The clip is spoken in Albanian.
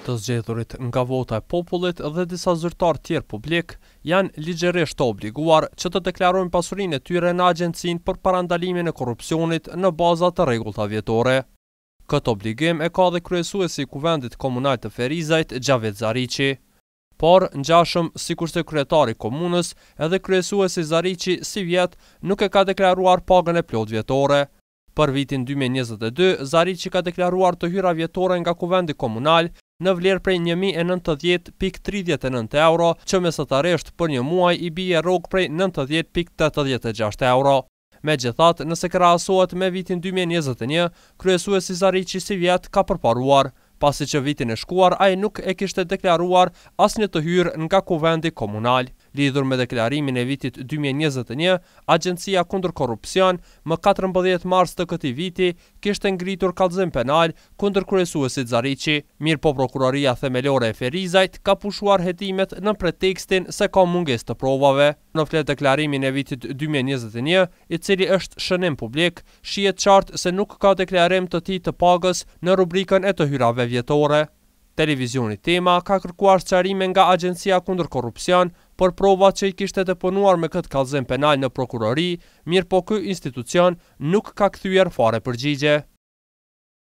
Të zgjedhurit nga vota e popullit dhe disa zyrtar tjerë publik janë ligjeresht të obliguar që të deklarojnë pasurin e tyre në agjensin për parandalimin e korupcionit në bazat të regull të vjetore. Këtë obligim e ka dhe kryesuesi kuvendit komunal të Ferizajt, Gjavet Zarici. Por, në gjashëm, si kurse kryetari komunës edhe kryesuesi Zarici si vjetë nuk e ka deklaruar pagën e plot vjetore. Për vitin 2022, Zarici ka deklaruar të hyra vjetore nga kuvendit komunal në vlerë prej 1090.39 euro, që mesatarisht për një muaj i bije rogë prej 90.86 euro. Me gjithat, nëse krahasohet me vitin 2021, kryesu e Sizari vjetë ka përparuar, pasi që vitin e shkuar a i nuk e kishte deklaruar as një të hyrë nga kuvendi komunalë. Lidhur me deklarimin e vitit 2021, Agencia kundër korupcion më 14 mars të këti viti kishte ngritur kalzim penal kundër kryesuesit Zariqi. Mirë po prokuroria themelore e Ferizajt ka pushuar hetimet në pretekstin se ka munges të provave. Në flet deklarimin e vitit 2021, i cili është shënim publik, shiet qartë se nuk ka deklarim të ti të pagës në rubrikën e të hyrave vjetore. Televizioni tema ka kërkuar qarime nga Agencia kundër korupcion për provat që i kishte të punuar me këtë kalzim penal në prokurori, mirë po këj institucion nuk ka këthyjer fare përgjigje.